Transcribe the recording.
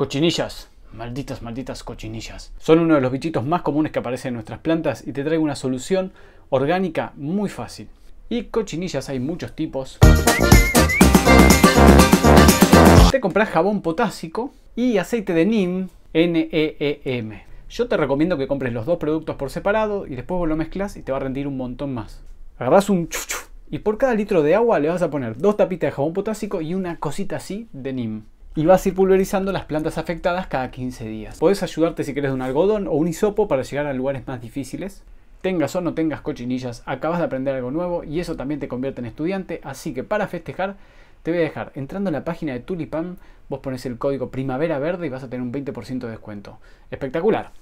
Cochinillas. Malditas, malditas cochinillas. Son uno de los bichitos más comunes que aparecen en nuestras plantas y te traigo una solución orgánica muy fácil. Y cochinillas hay muchos tipos. Te compras jabón potásico y aceite de NIM, n e, e m Yo te recomiendo que compres los dos productos por separado y después vos lo mezclas y te va a rendir un montón más. Agarras un chuchu y por cada litro de agua le vas a poner dos tapitas de jabón potásico y una cosita así de NIM y vas a ir pulverizando las plantas afectadas cada 15 días. Podés ayudarte si querés de un algodón o un hisopo para llegar a lugares más difíciles. Tengas o no tengas cochinillas, acabas de aprender algo nuevo y eso también te convierte en estudiante, así que para festejar te voy a dejar, entrando en la página de Tulipán, vos pones el código Primavera Verde y vas a tener un 20% de descuento. Espectacular.